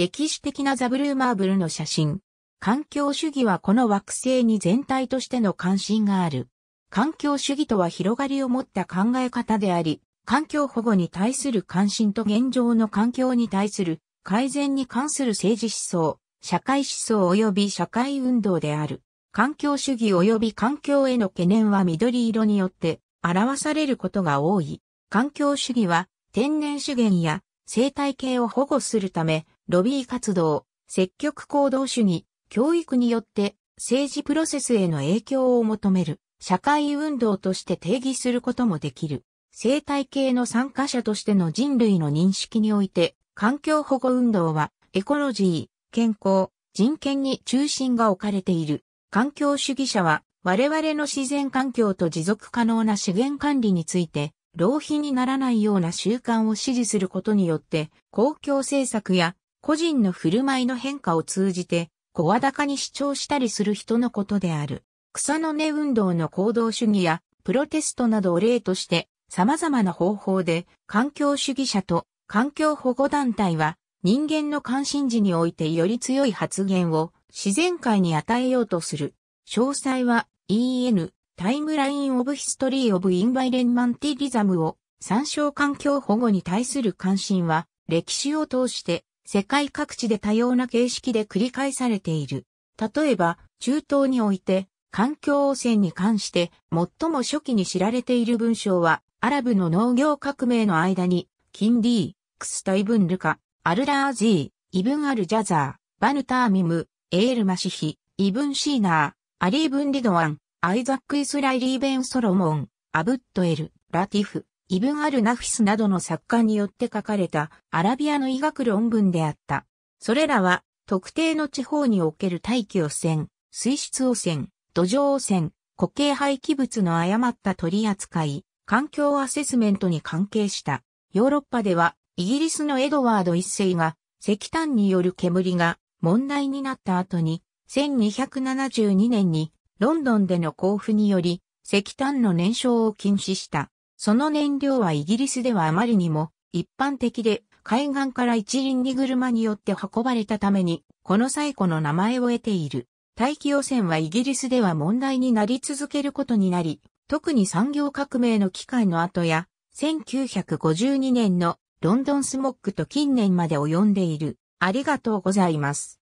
歴史的なザブルーマーブルの写真。環境主義はこの惑星に全体としての関心がある。環境主義とは広がりを持った考え方であり、環境保護に対する関心と現状の環境に対する改善に関する政治思想、社会思想及び社会運動である。環境主義及び環境への懸念は緑色によって表されることが多い。環境主義は天然資源や生態系を保護するためロビー活動、積極行動主義、教育によって政治プロセスへの影響を求める社会運動として定義することもできる。生態系の参加者としての人類の認識において、環境保護運動はエコロジー、健康、人権に中心が置かれている。環境主義者は我々の自然環境と持続可能な資源管理について、浪費にならないような習慣を支持することによって、公共政策や個人の振る舞いの変化を通じて、小高に主張したりする人のことである。草の根運動の行動主義やプロテストなどを例として様々な方法で環境主義者と環境保護団体は人間の関心事においてより強い発言を自然界に与えようとする。詳細は EN タイムラインオブヒストリーオブインバイレンマンティリザムを参照環境保護に対する関心は歴史を通して世界各地で多様な形式で繰り返されている。例えば、中東において、環境汚染に関して最も初期に知られている文章は、アラブの農業革命の間に、キンディー、クスタイブンルカ、アルラージー、イブンアルジャザー、バヌターミム、エールマシヒ、イブンシーナー、アリーブンリドワン、アイザック・イスライリー・ベン・ソロモン、アブットエル、ラティフ、イブン・アル・ナフィスなどの作家によって書かれたアラビアの医学論文であった。それらは特定の地方における大気汚染、水質汚染、土壌汚染、固形廃棄物の誤った取り扱い、環境アセスメントに関係した。ヨーロッパではイギリスのエドワード一世が石炭による煙が問題になった後に1272年にロンドンでの交付により石炭の燃焼を禁止した。その燃料はイギリスではあまりにも一般的で海岸から一輪に車によって運ばれたために、この最古の名前を得ている。大気汚染はイギリスでは問題になり続けることになり、特に産業革命の機会の後や、1952年のロンドンスモッグと近年まで及んでいる。ありがとうございます。